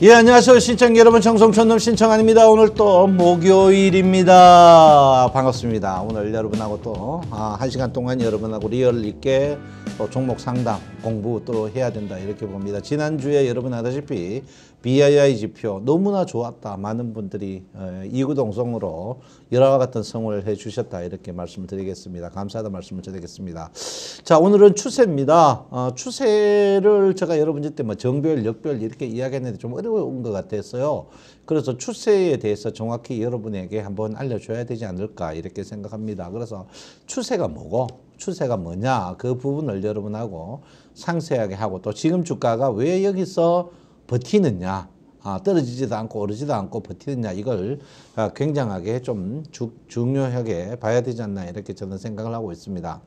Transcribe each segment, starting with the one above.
예, 안녕하세요. 신청 여러분, 청송촌놈 신청아닙니다 오늘 또 목요일입니다. 반갑습니다. 오늘 여러분하고 또, 아, 한 시간 동안 여러분하고 리얼 있게 또 종목 상담 공부 또 해야 된다. 이렇게 봅니다. 지난주에 여러분 아다시피 BII 지표 너무나 좋았다. 많은 분들이 어, 이구동성으로 열화와 같은 성을 해주셨다. 이렇게 말씀드리겠습니다. 감사하다 말씀을 드리겠습니다. 자 오늘은 추세입니다. 어, 추세를 제가 여러분들 때 뭐 정별, 역별 이렇게 이야기했는데 좀 어려운 것 같았어요. 그래서 추세에 대해서 정확히 여러분에게 한번 알려줘야 되지 않을까 이렇게 생각합니다. 그래서 추세가 뭐고 추세가 뭐냐 그 부분을 여러분하고 상세하게 하고 또 지금 주가가 왜 여기서 버티느냐, 아, 떨어지지도 않고 오르지도 않고 버티느냐 이걸 아, 굉장하게 좀 주, 중요하게 봐야 되지 않나 이렇게 저는 생각을 하고 있습니다.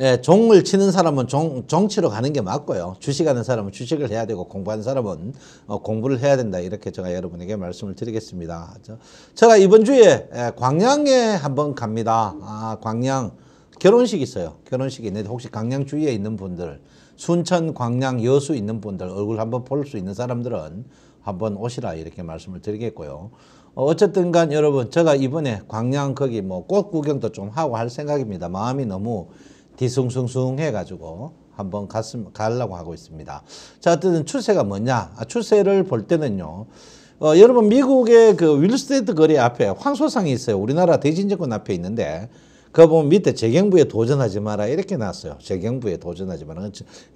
예, 종을 치는 사람은 종, 정치로 가는 게 맞고요. 주식하는 사람은 주식을 해야 되고 공부하는 사람은 어, 공부를 해야 된다. 이렇게 제가 여러분에게 말씀을 드리겠습니다. 저, 제가 이번 주에 예, 광양에 한번 갑니다. 아, 광양 결혼식 있어요. 결혼식이 있는데 혹시 강양 주위에 있는 분들 순천, 광양, 여수 있는 분들 얼굴 한번 볼 수 있는 사람들은 한번 오시라 이렇게 말씀을 드리겠고요. 어, 어쨌든 간 여러분 제가 이번에 광양 거기 뭐 꽃 구경도 좀 하고 할 생각입니다. 마음이 너무 뒤숭숭숭해가지고 한번 갔음, 가려고 하고 있습니다. 자, 어쨌든 추세가 뭐냐? 아, 추세를 볼 때는요. 어, 여러분 미국의 그 윌스테드 거리 앞에 황소상이 있어요. 우리나라 대진정권 앞에 있는데 그거 보면 밑에 재경부에 도전하지 마라 이렇게 나왔어요. 재경부에 도전하지 마라.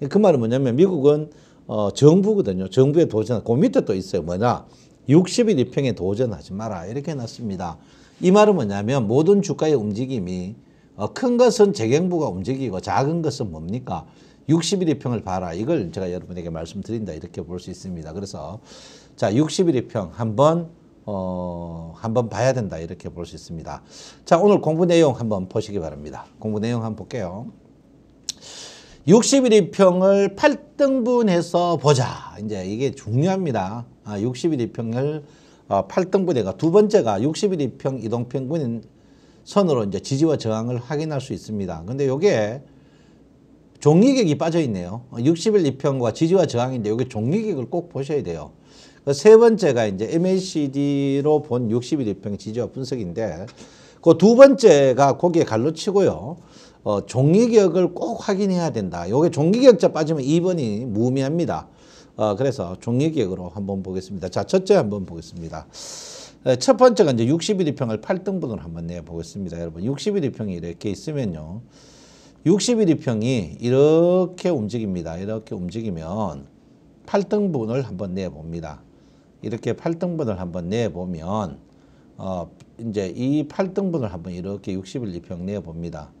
그 말은 뭐냐면 미국은 어, 정부거든요. 정부에 도전. 그 밑에 또 있어요. 뭐냐? 60일 이평에 도전하지 마라 이렇게 해놨습니다. 이 말은 뭐냐면 모든 주가의 움직임이 어, 큰 것은 재경부가 움직이고 작은 것은 뭡니까? 60일 이평을 봐라. 이걸 제가 여러분에게 말씀드린다 이렇게 볼 수 있습니다. 그래서 자 60일 이평 한번 어, 한 번 봐야 된다 이렇게 볼 수 있습니다. 자, 오늘 공부 내용 한번 보시기 바랍니다. 공부 내용 한번 볼게요. 61위평을 8등분해서 보자. 이제 이게 중요합니다. 아, 61위평을 어, 8등분해가 두 번째가 61위평 이동평균 선으로 이제 지지와 저항을 확인할 수 있습니다. 근데 이게 종리객이 빠져 있네요. 61위평과 지지와 저항인데 이게 종리객을 꼭 보셔야 돼요. 세 번째가 이제 MACD로 본6 1일평 지지와 분석인데 그 두 번째가 거기에 갈로치고요. 어, 종기격을 꼭 확인해야 된다. 요게 종기격자 빠지면 2번이 무의미합니다. 어, 그래서 종기격으로 한번 보겠습니다. 자, 첫째 한번 보겠습니다. 첫 번째가 이제 6 1위평을 8등분을 한번 내보겠습니다. 여러분 6 1위평이 이렇게 있으면요. 6 1위평이 이렇게 움직입니다. 이렇게 움직이면 8등분을 한번 내봅니다. 이렇게 팔등분을 한번 내보면 어 이제 이 팔등분을 한번 이렇게 60일 이평 내봅니다.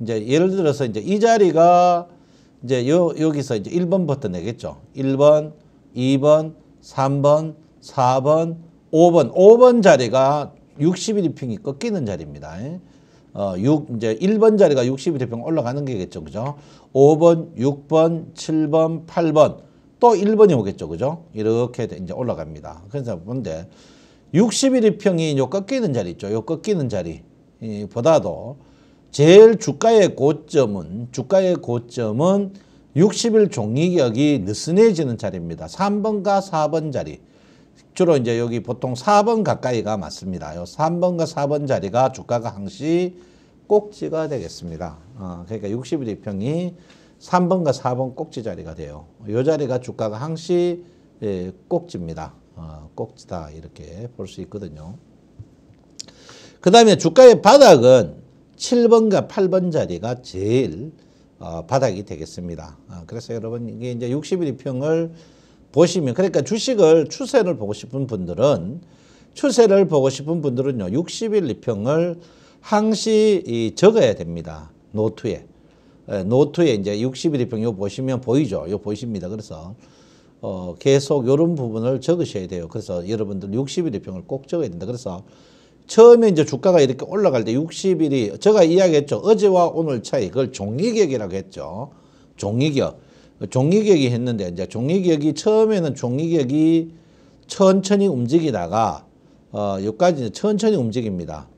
이제 예를 들어서 이제 이 자리가 이제 요 여기서 이제 1번부터 내겠죠. 1번, 2번, 3번, 4번, 5번. 5번 자리가 60일 이평이 꺾이는 자리입니다. 어, 6, 이제 1번 자리가 60일 이평 올라가는 게겠죠. 그죠? 5번, 6번, 7번, 8번 또 1번이 오겠죠. 그죠? 이렇게 이제 올라갑니다. 그래서 뭔데 6 0일 평이 요 꺾이는 자리 있죠. 요 꺾이는 자리 이 보다도 제일 주가의 고점은 주가의 고점은 60일 종이격이 느슨해지는 자리입니다. 3번과 4번 자리. 주로 이제 여기 보통 4번 가까이가 맞습니다. 요 3번과 4번 자리가 주가가 항시 꼭지가 되겠습니다. 어, 그러니까 60일 평이 3번과 4번 꼭지 자리가 돼요. 이 자리가 주가가 항시 예, 꼭지입니다. 어, 꼭지다 이렇게 볼 수 있거든요. 그 다음에 주가의 바닥은 7번과 8번 자리가 제일 어, 바닥이 되겠습니다. 어, 그래서 여러분 이게 이제 60일 평을 보시면 그러니까 주식을 추세를 보고 싶은 분들은 추세를 보고 싶은 분들은요 60일 리평을 항시 적어야 됩니다. 노트에. 예, 노트에 이제 61일평 요 보시면 보이죠? 요보십니다 그래서 어, 계속 요런 부분을 적으셔야 돼요. 그래서 여러분들 6 1평을꼭 적어야 된다. 그래서 처음에 이제 주가가 이렇게 올라갈 때6 0이 제가 이야기했죠. 어제와 오늘 차이 그걸 종이격이라고 했죠. 종이격. 종이격이 했는데 이제 종이격이 처음에는 종이격이 천천히 움직이다가 어, 여기까지 천천히 움직입니다.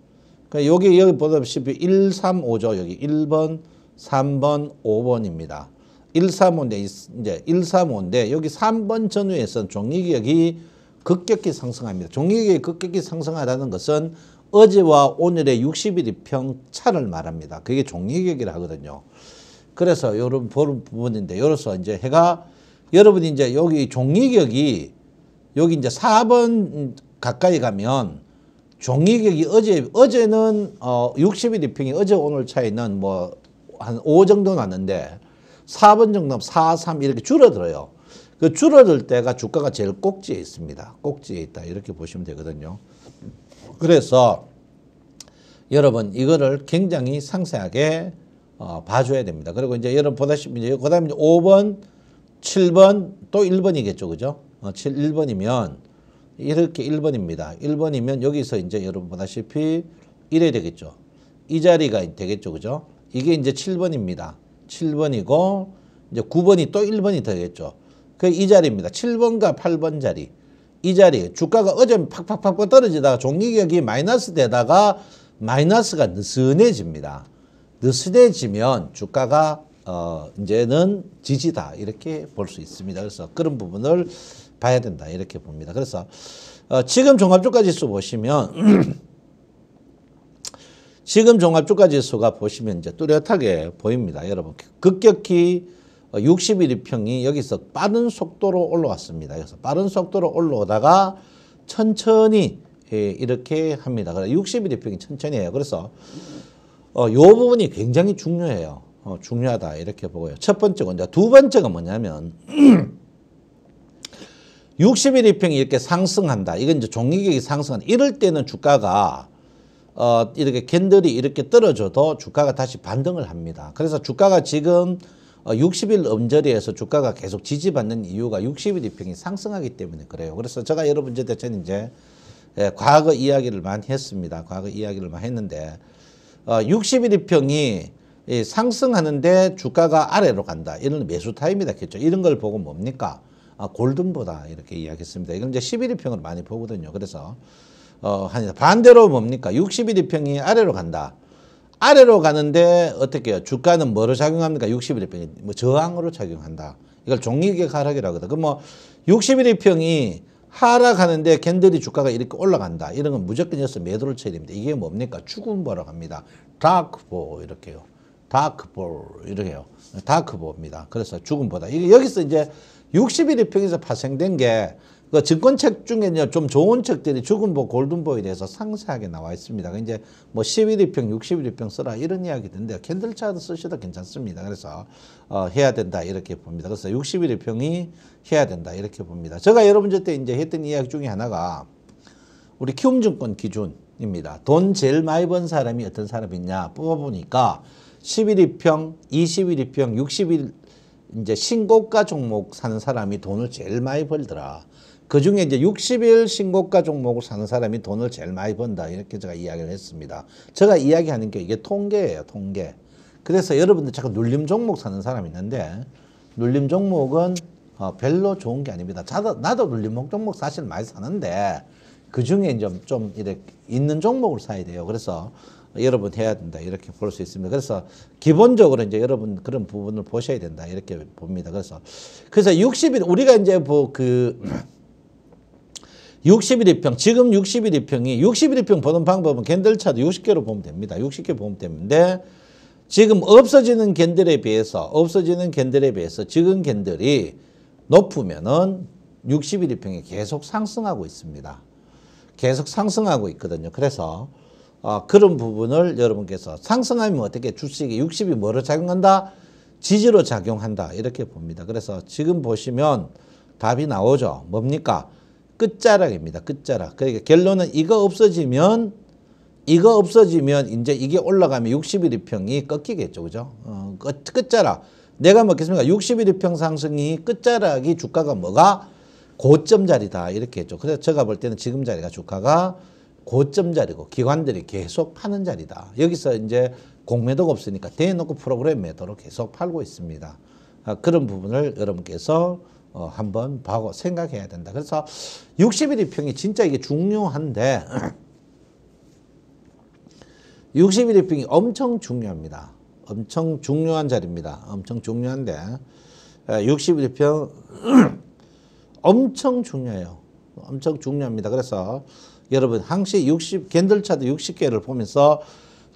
그러니까 여기 여기 보다시피 1, 3, 5죠. 여기 1번, 3번, 5번입니다. 1, 3호인데 이제 1, 3호인데 여기 3번 전후에선 종이기억이 급격히 상승합니다. 종이기억이 급격히 상승하다는 것은 어제와 오늘의 60일이 평차를 말합니다. 그게 종이기억이라 하거든요. 그래서 이런 부분인데 요기서 이제 해가 여러분이 이제 여기 종이기억이 여기 이제 4번 가까이 가면 종이기억이 어제, 어제는 어, 60일 이평이 어제 오늘 차이는 뭐 한5 정도 났는데 4번 정도 면 4, 3 이렇게 줄어들어요. 그 줄어들 때가 주가가 제일 꼭지에 있습니다. 꼭지에 있다 이렇게 보시면 되거든요. 그래서 여러분 이거를 굉장히 상세하게 어, 봐줘야 됩니다. 그리고 이제 여러분 보다시피 이제 그 다음에 5번, 7번 또 1번이겠죠. 그죠? 어, 7, 1번이면 이렇게 1번입니다. 1번이면 여기서 이제 여러분 보다시피 1에 되겠죠. 이 자리가 되겠죠. 그죠? 이게 이제 7번입니다. 7번이고 이제 9번이 또 1번이 되겠죠. 그 이 자리입니다. 7번과 8번 자리. 이 자리 주가가 어제 팍팍팍 떨어지다가 종이격이 마이너스 되다가 마이너스가 느슨해집니다. 느슨해지면 주가가 어 이제는 지지다 이렇게 볼 수 있습니다. 그래서 그런 부분을 봐야 된다 이렇게 봅니다. 그래서 어 지금 종합주가지수 보시면 지금 종합주가지수가 보시면 이제 뚜렷하게 보입니다. 여러분 급격히 61일평이 어, 여기서 빠른 속도로 올라왔습니다. 그래서 빠른 속도로 올라오다가 천천히 예, 이렇게 합니다. 61일평이 천천히 해요. 그래서 어, 부분이 굉장히 중요해요. 어, 중요하다 이렇게 보고요. 첫 번째고 이제 두 번째가 뭐냐면 61일평이 이렇게 상승한다. 이건 이제 종이격이 상승한다. 이럴 때는 주가가 어, 이렇게 캔들이 이렇게 떨어져도 주가가 다시 반등을 합니다. 그래서 주가가 지금 60일 어, 음절이에서 주가가 계속 지지받는 이유가 60일 이평이 상승하기 때문에 그래요. 그래서 제가 여러분들 대체는 이제 예, 과거 이야기를 많이 했습니다. 과거 이야기를 많이 했는데 어, 60일 이평이 예, 상승하는데 주가가 아래로 간다. 이런 매수 타임이다 겠죠 이런 걸 보고 뭡니까? 아, 골든보다 이렇게 이야기했습니다. 이건 이제 11일평을 많이 보거든요. 그래서 어, 하니다 반대로 뭡니까? 60일이평이 아래로 간다. 아래로 가는데 어떻게 해요? 주가는 뭐로 작용합니까? 60일이평이 뭐 저항으로 작용한다. 이걸 종이계 하락이라고 하거든. 그뭐 60일이평이 하락하는데 캔들이 주가가 이렇게 올라간다. 이런 건 무조건 여기서 매도를 쳐야 됩니다. 이게 뭡니까? 죽군보라고 합니다. 다크보 이렇게요. 다크보 이렇게요. 다크보입니다. 그래서 죽음보다. 이게 여기서 이제 60일이평에서 파생된 게그 증권책 중에 좀 좋은 책들이 죽은보 골든보에 대해서 상세하게 나와 있습니다. 그러니까 이제 뭐 11위평, 61위평 써라 이런 이야기던데 캔들 차도 쓰셔도 괜찮습니다. 그래서 어, 해야 된다 이렇게 봅니다. 그래서 61위평이 해야 된다 이렇게 봅니다. 제가 여러분들 때 이제 했던 이야기 중에 하나가 우리 키움증권 기준입니다. 돈 제일 많이 번 사람이 어떤 사람이냐 뽑아보니까 11위평, 21위평, 61 이제 신고가 종목 사는 사람이 돈을 제일 많이 벌더라. 그 중에 이제 60일 신고가 종목을 사는 사람이 돈을 제일 많이 번다. 이렇게 제가 이야기를 했습니다. 제가 이야기하는 게 이게 통계예요. 통계. 그래서 여러분들 자꾸 눌림 종목 사는 사람 이 있는데 눌림 종목은 어, 별로 좋은 게 아닙니다. 자도, 나도 눌림 종목 사실 많이 사는데 그 중에 이제 좀 이렇게 있는 종목을 사야 돼요. 그래서 여러분 해야 된다 이렇게 볼 수 있습니다. 그래서 기본적으로 이제 여러분 그런 부분을 보셔야 된다 이렇게 봅니다. 그래서 그래서 60일 우리가 이제 뭐그 6 1평 지금 6 1평이6 1평 보는 방법은 겐들차도 60개로 보면 됩니다. 60개 보면 되는데 지금 없어지는 겐들에 비해서 없어지는 겐들에 비해서 지금 겐들이 높으면은 6 1평이 계속 상승하고 있습니다. 계속 상승하고 있거든요. 그래서 어, 그런 부분을 여러분께서 상승하면 어떻게 주식이 60이 뭐로 작용한다? 지지로 작용한다. 이렇게 봅니다. 그래서 지금 보시면 답이 나오죠. 뭡니까? 끝자락입니다. 끝자락. 그러니까 결론은 이거 없어지면 이거 없어지면 이제 이게 올라가면 61평이 꺾이겠죠. 그죠? 어, 끝, 자락 내가 먹겠습니까? 61평 상승이 끝자락이 주가가 뭐가 고점 자리다 이렇게 했죠. 그래서 제가 볼 때는 지금 자리가 주가가 고점 자리고 기관들이 계속 파는 자리다. 여기서 이제 공매도가 없으니까 대놓고 프로그램 매도로 계속 팔고 있습니다. 아, 그런 부분을 여러분께서 어, 한번 보고 생각해야 된다. 그래서 60일 평이 진짜 이게 중요한데 60일 평이 엄청 중요합니다. 엄청 중요한 자리입니다. 엄청 중요한데 60일 평 엄청 중요해요. 엄청 중요합니다. 그래서 여러분 항시 60 겐들차도 60개를 보면서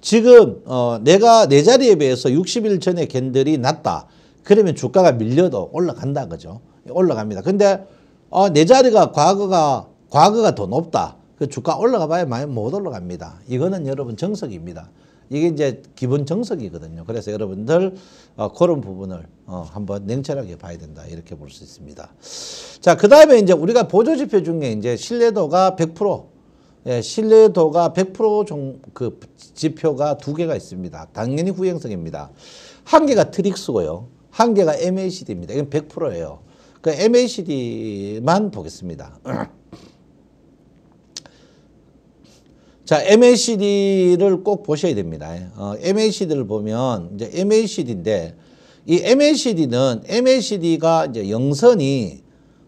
지금 어, 내가 내 자리에 비해서 60일 전에 겐들이 낮다. 그러면 주가가 밀려도 올라간다 그죠. 올라갑니다. 근데 어, 내 자리가 과거가 과거가 더 높다. 그 주가 올라가 봐야 많이 못 올라갑니다. 이거는 여러분 정석입니다. 이게 이제 기본 정석이거든요. 그래서 여러분들 어, 그런 부분을 어, 한번 냉철하게 봐야 된다 이렇게 볼 수 있습니다. 자, 그 다음에 이제 우리가 보조지표 중에 이제 신뢰도가 100% 예, 신뢰도가 100%그 지표가 두 개가 있습니다. 당연히 후행성입니다. 한 개가 트릭스고요. 한 개가 MACD입니다. 이건 100%예요. 그 MACD만 보겠습니다. 자, MACD를 꼭 보셔야 됩니다. 어, MACD를 보면 이제 MACD인데 이 MACD는 MACD가 이제 영선이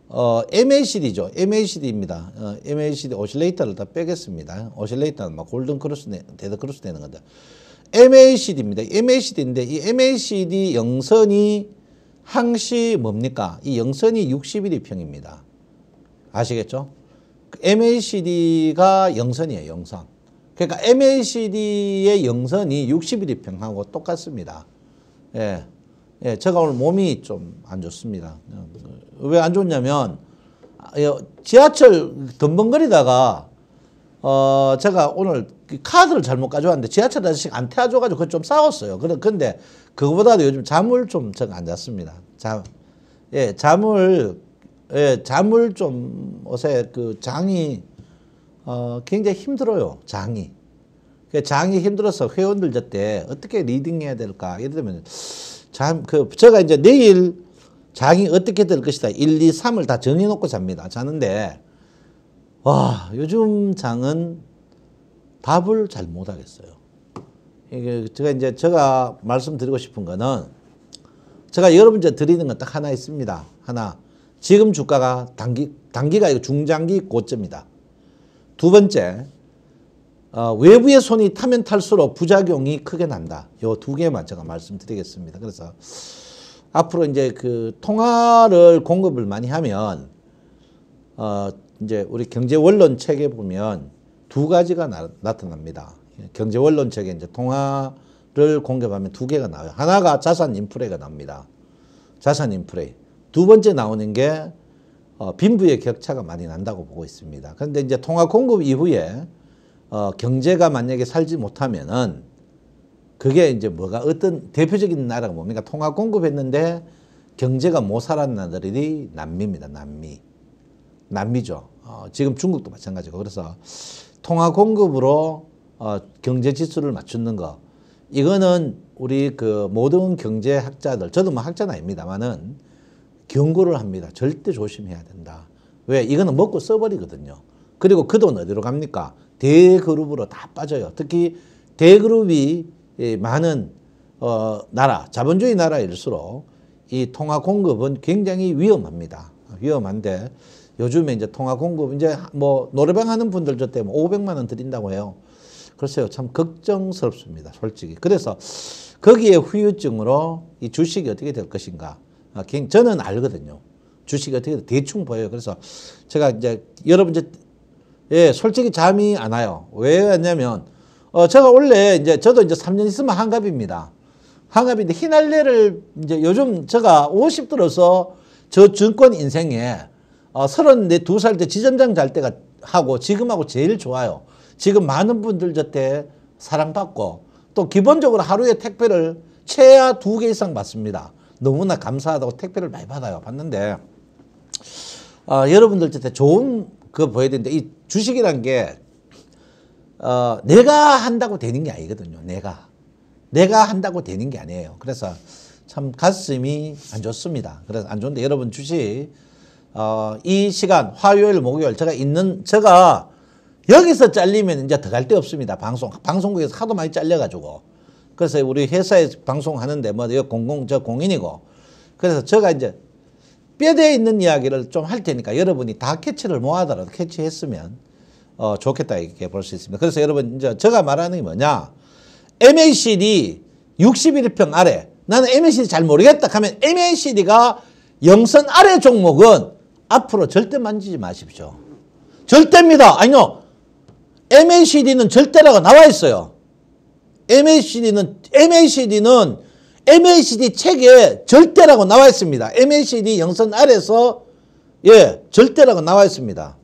어, MACD죠. MACD입니다. 어, MACD 오실레이터를 다 빼겠습니다. 오실레이터는 막 골든 크로스 데드 크로스 되는 건데 MACD입니다. MACD인데 이 MACD 영선이 항시 뭡니까? 이 영선이 6 1 평입니다. 아시겠죠? 그 MACD가 영선이에요, 영선. 그러니까 MACD의 영선이 6 1 평하고 똑같습니다. 예. 예, 제가 오늘 몸이 좀 안 좋습니다. 음, 그, 왜안 좋냐면, 아, 지하철 덤벙거리다가 어 제가 오늘 그 카드를 잘못 가져왔는데 지하철 아저씨 안 태워줘가지고 그걸 좀 싸웠어요. 그래 근데 그거보다도 요즘 잠을 좀 제가 안 잤습니다. 잠, 예 잠을 예 잠을 좀 어제 그 장이 어 굉장히 힘들어요. 장이 그 장이 힘들어서 회원들 때 어떻게 리딩해야 될까? 예를 들면 잠 그 제가 이제 내일 장이 어떻게 될 것이다 1, 2, 3을 다 정해놓고 잡니다. 자는데 와, 요즘 장은 답을 잘 못하겠어요. 이게 제가 이제 제가 말씀드리고 싶은 거는 제가 여러분 이 드리는 건 딱 하나 있습니다. 하나. 지금 주가가 단기, 단기가 아니 중장기 고점이다. 두 번째, 어, 외부의 손이 타면 탈수록 부작용이 크게 난다. 요 두 개만 제가 말씀드리겠습니다. 그래서 앞으로 이제 그 통화를 공급을 많이 하면 어, 이제 우리 경제 원론 책에 보면 두 가지가 나, 타납니다 경제 원론 책에 이제 통화를 공개하면 두 개가 나와요. 하나가 자산 인프레가 납니다. 자산 인프레. 두 번째 나오는 게 어, 빈부의 격차가 많이 난다고 보고 있습니다. 그런데 이제 통화 공급 이후에 어, 경제가 만약에 살지 못하면은 그게 이제 뭐가 어떤 대표적인 나라가 뭡니까? 통화 공급했는데 경제가 못살았 나들이 남미입니다. 남미. 남미죠. 어, 지금 중국도 마찬가지고 그래서 통화 공급으로 어, 경제 지수를 맞추는 거 이거는 우리 그 모든 경제학자들 저도 뭐 학자는 아닙니다만은 경고를 합니다. 절대 조심해야 된다. 왜? 이거는 먹고 써버리거든요. 그리고 그 돈 어디로 갑니까? 대그룹으로 다 빠져요. 특히 대그룹이 많은 어, 나라, 자본주의 나라일수록 이 통화 공급은 굉장히 위험합니다. 위험한데 요즘에 이제 통화 공급 이제 뭐 노래방 하는 분들 저 때문에 500만 원 드린다고 해요. 글쎄요. 참 걱정스럽습니다. 솔직히. 그래서 거기에 후유증으로 이 주식이 어떻게 될 것인가. 아, 저는 알거든요. 주식이 어떻게 대충 보여요. 그래서 제가 이제 여러분 이제 예, 솔직히 잠이 안 와요. 왜 왔냐면 어 제가 원래 이제 저도 이제 3년 있으면 한갑입니다. 한갑인데 희날레를 이제 요즘 제가 50 들어서 저 증권 인생에 어, 32살 때 지점장 잘 때가 하고 지금하고 제일 좋아요. 지금 많은 분들 저 때 사랑받고 또 기본적으로 하루에 택배를 최하 두 개 이상 받습니다. 너무나 감사하다고 택배를 많이 받아요. 받는데 어, 여러분들 저 때 좋은 그거 보여야 되는데 이 주식이란 게 어, 내가 한다고 되는 게 아니거든요. 내가. 내가 한다고 되는 게 아니에요. 그래서 참 가슴이 안 좋습니다. 그래서 안 좋은데 여러분 주식 어, 이 시간 화요일 목요일 제가 있는 제가 여기서 잘리면 이제 더 갈 데 없습니다. 방송 방송국에서 하도 많이 잘려가지고 그래서 우리 회사에 방송하는데 뭐 이거 공공 저 공인이고 그래서 제가 이제 뼈대에 있는 이야기를 좀 할 테니까 여러분이 다 캐치를 뭐하더라도 캐치했으면 어, 좋겠다 이렇게 볼 수 있습니다. 그래서 여러분 이제 제가 말하는 게 뭐냐 MACD 61평 아래 나는 MACD 잘 모르겠다 하면 MACD가 영선 아래 종목은 앞으로 절대 만지지 마십시오. 절대입니다. 아니요. MACD는 절대라고 나와 있어요. MACD는, MACD는 MACD 책에 절대라고 나와 있습니다. MACD 영선 아래서 예, 절대라고 나와 있습니다.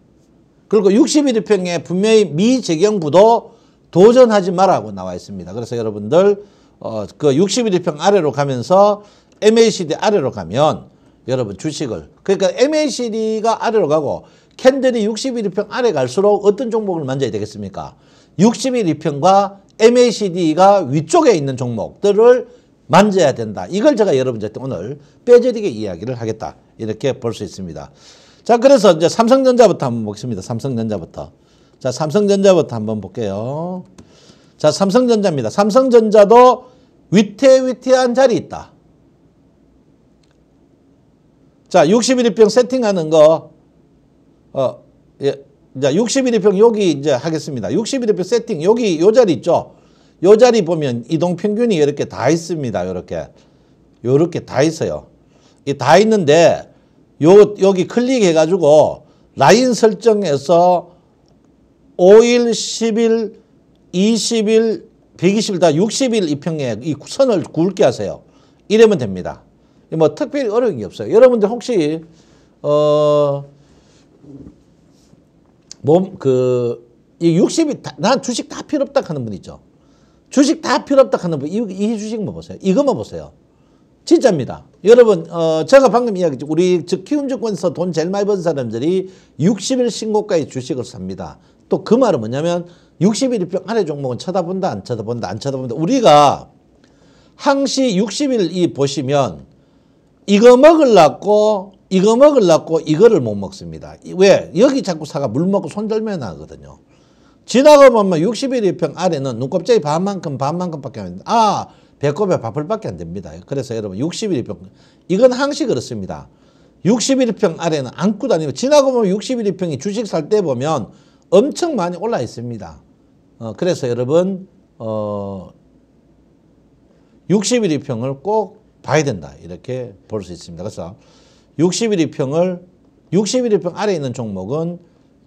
그리고 61평에 분명히 미적용부도 도전하지 말라고 나와 있습니다. 그래서 여러분들 어, 그 61평 아래로 가면서 MACD 아래로 가면 여러분 주식을. 그러니까 MACD가 아래로 가고 캔들이 6 1위평 아래 갈수록 어떤 종목을 만져야 되겠습니까? 6 1위평과 MACD가 위쪽에 있는 종목들을 만져야 된다. 이걸 제가 여러분들한테 오늘 빼저리게 이야기를 하겠다. 이렇게 볼 수 있습니다. 자 그래서 이제 삼성전자부터 한번 보겠습니다. 삼성전자부터. 자 삼성전자부터 한번 볼게요. 자 삼성전자입니다. 삼성전자도 위태위태한 자리 있다. 자, 6 1평 세팅하는 거, 어, 예, 자, 6 1평 여기 이제 하겠습니다. 6 1평 세팅, 여기 요 자리 있죠? 요 자리 보면 이동 평균이 이렇게 다 있습니다. 이렇게. 요렇게 다 있어요. 이다 있는데, 요, 여기 클릭해가지고 라인 설정에서 5일, 10일, 20일, 120일 다 60일 이평에 이 선을 굵게 하세요. 이러면 됩니다. 뭐 특별히 어려운 게 없어요. 여러분들 혹시 어몸그이 60이 다, 난 주식 다 필요 없다 하는 분 있죠. 주식 다 필요 없다 하는 분, 이, 이 주식만 뭐 보세요. 이거만 뭐 보세요. 진짜입니다. 여러분, 어, 제가 방금 이야기했죠. 우리 즉 키움증권에서 돈 제일 많이 번 사람들이 60일 신고가의 주식을 삽니다. 또 그 말은 뭐냐면 60일 이평 아래 종목은 쳐다본다, 안 쳐다본다, 안 쳐다본다. 우리가 항시 60일 이 보시면 이거 먹을라고 이거 먹을라고 이거를 못 먹습니다. 왜? 여기 자꾸 사가 물 먹고 손절면하거든요 지나가 보면 61평 아래는 눈곱자기 반만큼 반만큼밖에 안 됩니다. 아 배꼽에 밥을밖에안 됩니다. 그래서 여러분 61평 이건 항시 그렇습니다. 61평 아래는 안고 다니고 지나가 보면 61평이 주식 살 때 보면 엄청 많이 올라 있습니다. 어, 그래서 여러분 어, 61평을 꼭 봐야 된다. 이렇게 볼 수 있습니다. 그래서 6 1위평을6 1위평 아래 에 있는 종목은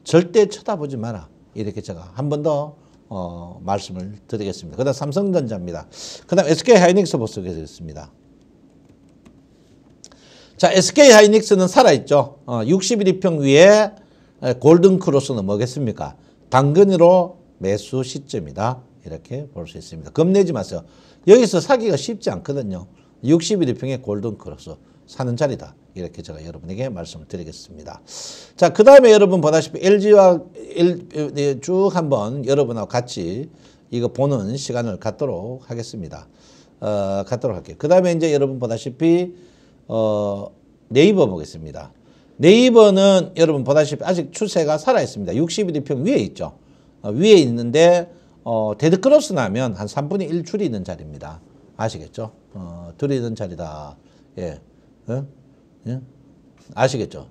절대 쳐다보지 마라. 이렇게 제가 한 번더 어, 말씀을 드리겠습니다. 그 다음 삼성전자입니다. 그 다음 SK하이닉스 보수겠습니다. 자, SK하이닉스는 살아있죠. 어, 6 1위평 위에 골든크로스는 뭐겠습니까? 당근으로 매수 시점이다. 이렇게 볼 수 있습니다. 겁내지 마세요. 여기서 사기가 쉽지 않거든요. 6 1 평의 골든크로스 사는 자리다. 이렇게 제가 여러분에게 말씀을 드리겠습니다. 자, 그 다음에 여러분 보다시피 LG와 L, 네, 쭉 한번 여러분하고 같이 이거 보는 시간을 갖도록 하겠습니다. 어, 갖도록 할게요. 그 다음에 이제 여러분 보다시피 어, 네이버 보겠습니다. 네이버는 여러분 보다시피 아직 추세가 살아있습니다. 61평 위에 있죠. 어, 위에 있는데 어, 데드크로스 나면 한 3분의 1 줄이 있는 자리입니다. 아시겠죠? 어, 드리는 자리다. 예. 어? 예? 아시겠죠?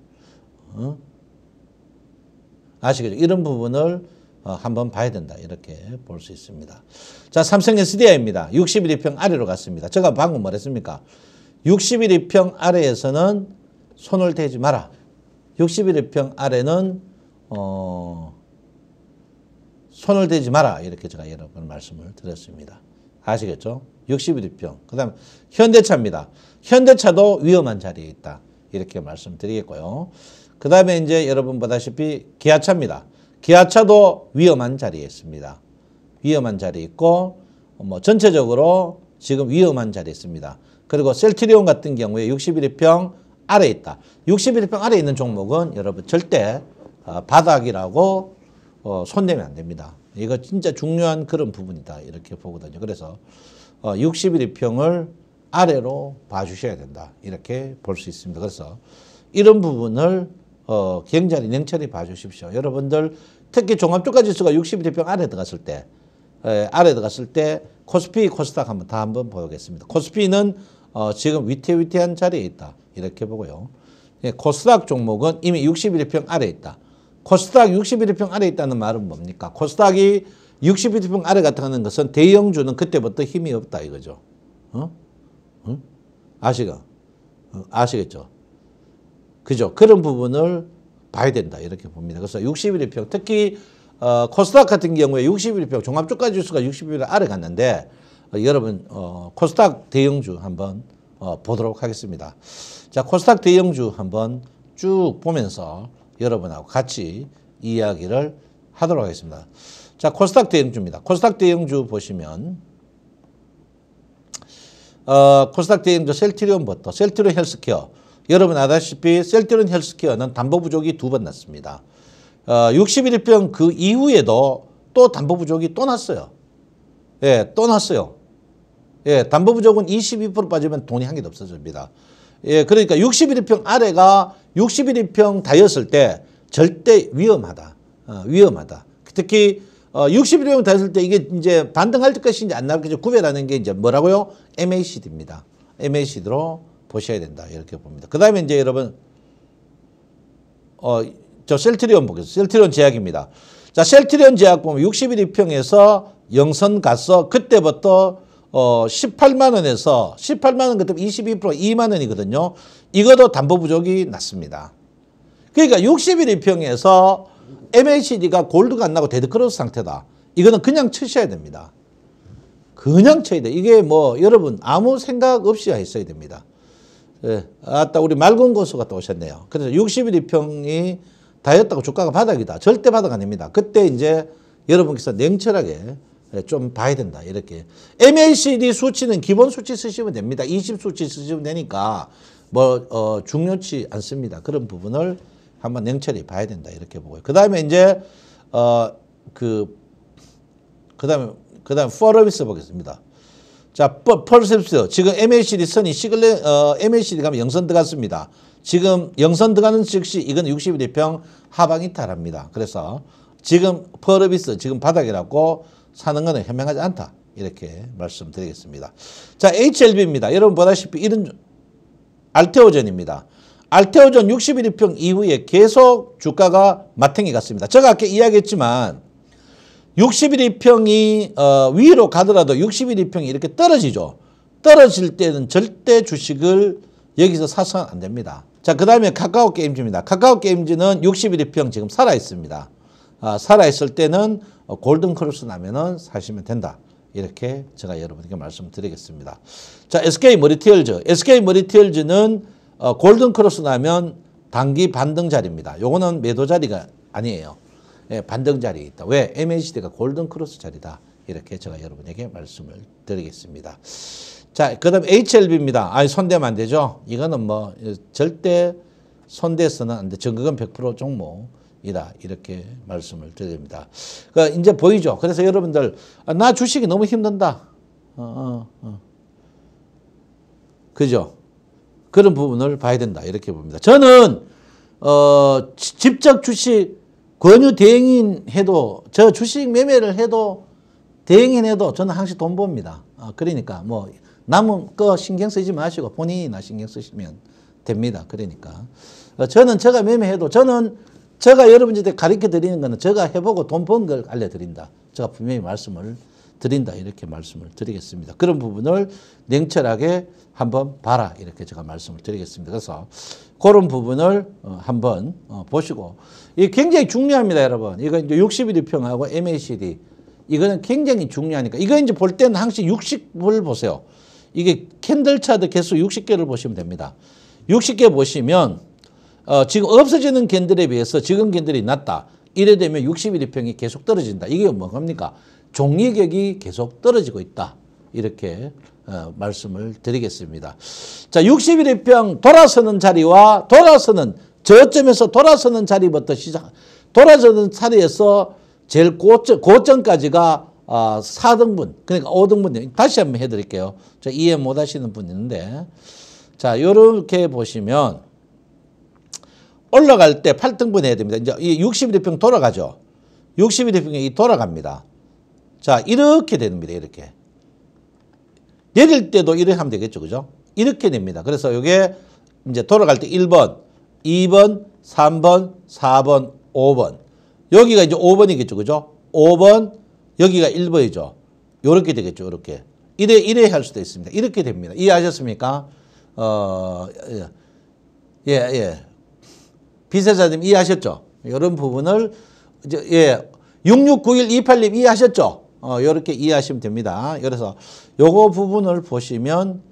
어? 아시겠죠? 이런 부분을 어, 한번 봐야 된다. 이렇게 볼 수 있습니다. 자, 삼성 SDI입니다. 61평 아래로 갔습니다. 제가 방금 말했습니까? 61평 아래에서는 손을 대지 마라. 61평 아래는 어, 손을 대지 마라. 이렇게 제가 여러 번 말씀을 드렸습니다. 아시겠죠? 60일평. 그 다음 현대차입니다. 현대차도 위험한 자리에 있다. 이렇게 말씀드리겠고요. 그 다음에 이제 여러분 보다시피 기아차입니다. 기아차도 위험한 자리에 있습니다. 위험한 자리에 있고 뭐 전체적으로 지금 위험한 자리에 있습니다. 그리고 셀트리온 같은 경우에 61평 아래 있다. 61평 아래 에 있는 종목은 여러분 절대 어, 바닥이라고 어, 손대면 안 됩니다. 이거 진짜 중요한 그런 부분이다. 이렇게 보거든요. 그래서 61평을 어, 아래로 봐주셔야 된다. 이렇게 볼 수 있습니다. 그래서 이런 부분을 어, 경찰이 냉철히 봐주십시오. 여러분들 특히 종합주가지수가 61평 아래 들어갔을 때 에, 아래 들어갔을 때 코스피, 코스닥 한번 다 한번 보겠습니다. 코스피는 어, 지금 위태위태한 자리에 있다. 이렇게 보고요. 예, 코스닥 종목은 이미 61평 아래에 있다. 코스닥 61평 아래에 있다는 말은 뭡니까? 코스닥이 60비트평 아래 같은 것은 대형주는 그때부터 힘이 없다 이거죠. 어? 응? 어? 아시가? 어, 아시겠죠? 그죠? 그런 부분을 봐야 된다 이렇게 봅니다. 그래서 61일평 특히 어, 코스닥 같은 경우에 61일평 종합주가 지수가 61일 아래 갔는데 어, 여러분 어, 코스닥 대형주 한번 어, 보도록 하겠습니다. 자 코스닥 대형주 한번 쭉 보면서 여러분하고 같이 이야기를 하도록 하겠습니다. 자, 코스닥 대형주입니다. 코스닥 대형주 보시면 어, 코스닥 대행주 셀트리온 버터, 셀트리온 헬스케어. 여러분 아다시피 셀트리온 헬스케어는 담보 부족이 두 번 났습니다. 어, 61일병 그 이후에도 또 담보 부족이 또 났어요. 예, 또 났어요. 예, 담보 부족은 22% 빠지면 돈이 한 개도 없어집니다. 예, 그러니까 6 1평 아래가 6 1평 다였을 때 절대 위험하다. 어, 위험하다. 특히 60일이면 어, 됐을 때 이게 이제 반등할 것인지 안 나올 것인지 구별하는 게 이제 뭐라고요? MACD입니다. MACD로 보셔야 된다. 이렇게 봅니다. 그 다음에 이제 여러분, 어, 저 셀트리온 보겠습니다. 셀트리온 제약입니다. 자, 셀트리온 제약 보면 60일 2평에서 영선 가서 그때부터 어, 18만원에서 18만원 그때 22% 2만원이거든요. 이것도 담보 부족이 났습니다. 그러니까 60일 2평에서 MACD가 골드가 안 나고 데드크로스 상태다. 이거는 그냥 쳐셔야 됩니다. 그냥 쳐야 돼. 이게 뭐 여러분 아무 생각 없이 했어야 됩니다. 예. 아따 우리 맑은 고수가 또 오셨네요. 그래서 60일 2평이 다였다고 주가가 바닥이다. 절대 바닥 아닙니다. 그때 이제 여러분께서 냉철하게 예, 좀 봐야 된다. 이렇게. MACD 수치는 기본 수치 쓰시면 됩니다. 20 수치 쓰시면 되니까 뭐 어, 중요치 않습니다. 그런 부분을 한번 냉철히 봐야 된다 이렇게 보고요. 어, 그 다음에 이제 어그 그다음에 그다음 퍼러비스 보겠습니다. 자, 펄셉스 지금 MACD 선이 시글레 어, MACD 가면 영선 들어갔습니다. 지금 영선 들어가는 즉시 이건 61평 하방 이탈합니다. 그래서 지금 퍼러비스 지금 바닥이라고 사는 거는 현명하지 않다. 이렇게 말씀드리겠습니다. 자, HLB입니다. 여러분 보다시피 이런 알테오젠입니다. 알테오전 6 1평 이후에 계속 주가가 마탱이 갔습니다. 제가 아까 이야기했지만 6 1평이 어, 위로 가더라도 6 1평이 이렇게 떨어지죠. 떨어질 때는 절대 주식을 여기서 사서는 안 됩니다. 자, 그 다음에 카카오 게임즈입니다. 카카오 게임즈는 6 1평 지금 살아있습니다. 아, 살아있을 때는 어, 골든 크루스 나면은 사시면 된다. 이렇게 제가 여러분께 말씀드리겠습니다. 자, SK 머리티얼즈. SK 머리티얼즈는 어, 골든 크로스 나면 단기 반등 자리입니다. 요거는 매도 자리가 아니에요. 예, 반등 자리에 있다. 왜? MACD가 골든 크로스 자리다. 이렇게 제가 여러분에게 말씀을 드리겠습니다. 자, 그 다음 HLB입니다. 아니, 손대면 안 되죠? 이거는 뭐, 절대 손대서는 안 돼. 증거금 100% 종목이다. 이렇게 말씀을 드립니다. 그, 이제 보이죠? 그래서 여러분들, 아, 나 주식이 너무 힘든다. 어, 어, 어. 그죠? 그런 부분을 봐야 된다 이렇게 봅니다. 저는 어, 직접 주식 권유 대행인 해도 저 주식 매매를 해도 대행인 해도 저는 항상 돈 봅니다. 어, 그러니까 뭐 남은 거 신경 쓰지 마시고 본인이나 신경 쓰시면 됩니다. 그러니까 어, 저는 제가 매매해도 저는 제가 여러분들한테 가르쳐 드리는 거는 제가 해보고 돈 번 걸 알려드린다. 제가 분명히 말씀을 드린다 이렇게 말씀을 드리겠습니다. 그런 부분을 냉철하게 한번 봐라 이렇게 제가 말씀을 드리겠습니다. 그래서 그런 부분을 어, 한번 어, 보시고 이 굉장히 중요합니다, 여러분. 이거 이제 60일 평하고 MACD 이거는 굉장히 중요하니까 이거 이제 볼 때는 항상 60을 보세요. 이게 캔들 차트 개수 60개를 보시면 됩니다. 60개 보시면 어, 지금 없어지는 캔들에 비해서 지금 캔들이 낮다. 이래 되면 60일평이 계속 떨어진다. 이게 겁니까 종이격이 계속 떨어지고 있다. 이렇게 어, 말씀을 드리겠습니다. 자, 61의 평 돌아서는 자리와 돌아서는 저점에서 돌아서는 자리부터 시작 돌아서는 자리에서 제일 고점, 고점까지가 아, 4등분 그러니까 5등분 다시 한번 해드릴게요. 저 이해 못 하시는 분 있는데 자 이렇게 보시면 올라갈 때 8등분 해야 됩니다. 이제 이 61평 돌아가죠. 61평이 돌아갑니다. 자, 이렇게 됩니다. 이렇게. 내릴 때도 이렇게 하면 되겠죠. 그죠? 이렇게 됩니다. 그래서 이게 이제 돌아갈 때 1번, 2번, 3번, 4번, 5번. 여기가 이제 5번이겠죠. 그죠? 5번, 여기가 1번이죠. 이렇게 되겠죠. 이렇게. 이래, 이래 할 수도 있습니다. 이렇게 됩니다. 이해하셨습니까? 어, 예, 예. 예. 비세자님 이해하셨죠? 이런 부분을, 이제, 예. 6691281님 이해하셨죠? 어, 이렇게 이해하시면 됩니다. 그래서 요거 부분을 보시면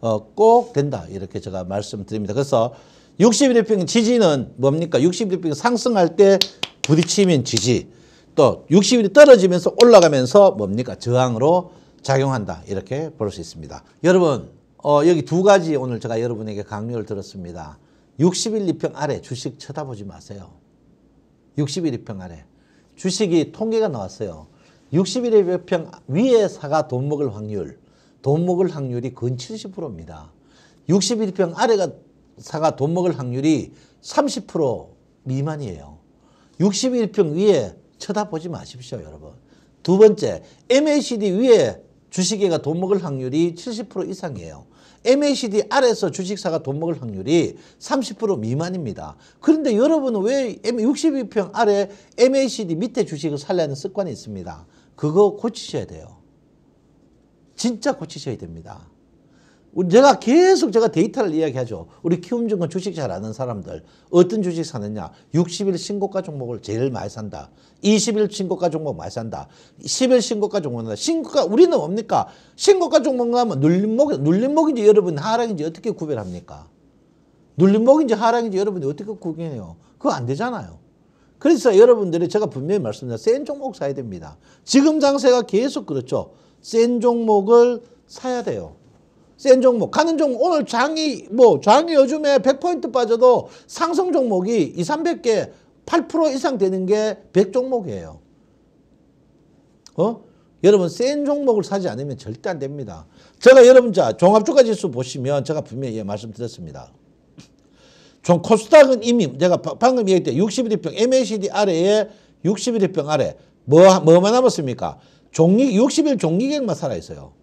어, 꼭 된다. 이렇게 제가 말씀드립니다. 그래서 61일평 지지는 뭡니까? 61일평 상승할 때 부딪히면 지지. 또 60일이 떨어지면서 올라가면서 뭡니까? 저항으로 작용한다. 이렇게 볼 수 있습니다. 여러분, 어, 여기 두 가지 오늘 제가 여러분에게 강요를 들었습니다. 6 1 2평 아래 주식 쳐다보지 마세요. 6 1 2평 아래. 주식이 통계가 나왔어요. 6 1일의평 위에 사가 돈 먹을 확률, 돈 먹을 확률이 근 70%입니다. 6 1평 아래가 사가 돈 먹을 확률이 30% 미만이에요. 6 1평 위에 쳐다보지 마십시오, 여러분. 두 번째, MACD 위에 주식회가 돈 먹을 확률이 70% 이상이에요. MACD 아래서 에 주식사가 돈 먹을 확률이 30% 미만입니다. 그런데 여러분은 왜 62평 아래 MACD 밑에 주식을 살려는 습관이 있습니다. 그거 고치셔야 돼요. 진짜 고치셔야 됩니다. 제가 계속 제가 데이터를 이야기하죠. 우리 키움증권 주식 잘 아는 사람들 어떤 주식 사느냐. 60일 신고가 종목을 제일 많이 산다. 20일 신고가 종목 많이 산다. 10일 신고가 종목 산 신고가 우리는 뭡니까? 신고가 종목 하면 눌림목, 눌림목인지 여러분 하락인지 어떻게 구별합니까? 눌림목인지 하락인지 여러분이 어떻게 구별해요? 그거 안 되잖아요. 그래서 여러분들이 제가 분명히 말씀드린 렸센 종목 사야 됩니다. 지금 장세가 계속 그렇죠. 센 종목을 사야 돼요. 센 종목, 가는 종목, 오늘 장이, 뭐, 장이 요즘에 100포인트 빠져도 상승 종목이 2, 300개, 8% 이상 되는 게 100종목이에요. 어? 여러분, 센 종목을 사지 않으면 절대 안 됩니다. 제가 여러분, 자, 종합주가 지수 보시면 제가 분명히 예, 말씀드렸습니다. 전 코스닥은 이미 제가 방금 얘기했던 61일평 MACD 아래에 61일평 아래 뭐, 뭐만 남았습니까? 종리 60일 종이객만 살아있어요.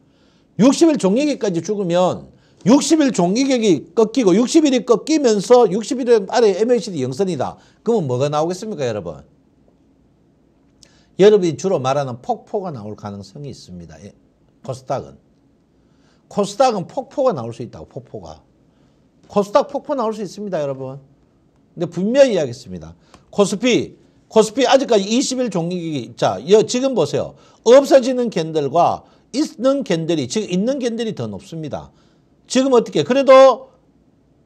60일 종이객까지 죽으면 60일 종이객이 꺾이고 60일이 꺾이면서 60일 아래 MACD 영선이다. 그러면 뭐가 나오겠습니까 여러분? 여러분이 주로 말하는 폭포가 나올 가능성이 있습니다. 예, 코스닥은. 코스닥은 폭포가 나올 수 있다고 폭포가. 코스닥 폭포 나올 수 있습니다, 여러분. 근데 분명히 이야기했습니다. 코스피, 코스피 아직까지 20일 종이기 자, 여, 지금 보세요. 없어지는 캔들과 있는 캔들이, 지금 있는 캔들이 더 높습니다. 지금 어떻게, 그래도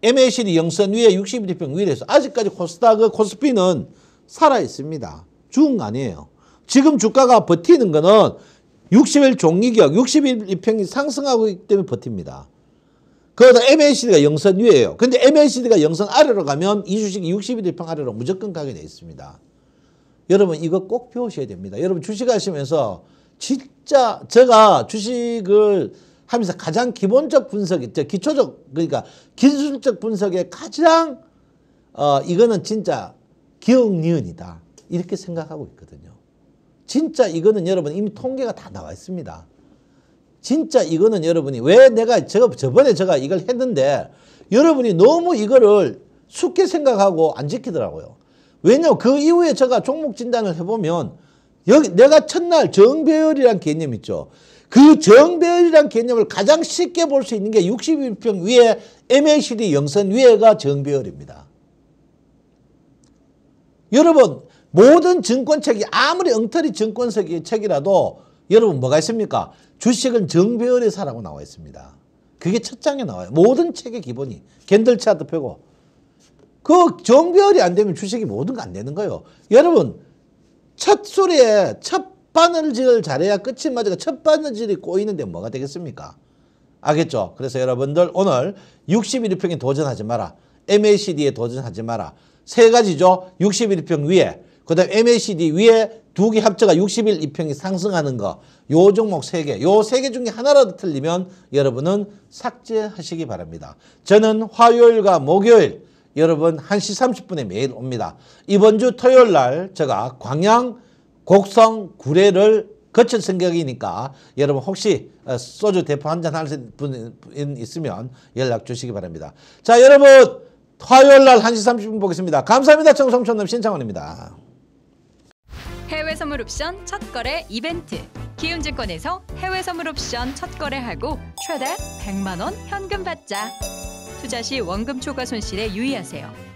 MACD 영선 위에 6일평 위에서 아직까지 코스닥의 코스피는 살아있습니다. 죽은 거 아니에요. 지금 주가가 버티는 거는 60일 종리기역 61평이 상승하고 있기 때문에 버팁니다. 그거는 MACD가 영선 위에요. 근데 MACD가 영선 아래로 가면 이 주식이 6 2평 아래로 무조건 가게 돼 있습니다. 여러분 이거 꼭 배우셔야 됩니다. 여러분 주식하시면서 진짜 제가 주식을 하면서 가장 기본적 분석이 죠 기초적 그러니까 기술적 분석의 가장 어 이거는 진짜 기억 니은이다 이렇게 생각하고 있거든요. 진짜 이거는 여러분 이미 통계가 다 나와 있습니다. 진짜 이거는 여러분이 왜 내가 저, 저번에 제가 이걸 했는데 여러분이 너무 이거를 쉽게 생각하고 안 지키더라고요. 왜냐하면 그 이후에 제가 종목 진단을 해보면 여기 내가 첫날 정배열이란 개념 있죠. 그 정배열이란 개념을 가장 쉽게 볼 수 있는 게 61평 위에 MACD 영선 위에가 정배열입니다. 여러분 모든 증권책이 아무리 엉터리 증권책이라도 여러분 뭐가 있습니까? 주식은 정배열의 사라고 나와 있습니다. 그게 첫 장에 나와요. 모든 책의 기본이. 겐들 차트 펴고. 그 정배열이 안 되면 주식이 모든 거 안 되는 거예요. 여러분 첫 소리에 첫 바늘질을 잘해야 끝이 맞아가 첫 바늘질이 꼬이는데 뭐가 되겠습니까? 알겠죠? 그래서 여러분들 오늘 61평에 도전하지 마라. MACD에 도전하지 마라. 세 가지죠. 61평 위에, 그 다음 MACD 위에 두개 합쳐가 60일 이평이 상승하는 거. 요 종목 세 개. 요 세 개 중에 하나라도 틀리면 여러분은 삭제하시기 바랍니다. 저는 화요일과 목요일 여러분 1시 30분에 매일 옵니다. 이번 주 토요일 날 제가 광양 곡성 구례를 거친성격이니까 여러분 혹시 어, 소주 대포 한잔 하실 분 있으면 연락 주시기 바랍니다. 자 여러분 화요일 날 1시 30분 보겠습니다. 감사합니다. 청송촌남 신창원입니다. 선물 옵션 첫 거래 이벤트. 기움증권에서 해외 선물 옵션 첫 거래하고 최대 100만 원 현금 받자. 투자 시 원금 초과 손실에 유의하세요.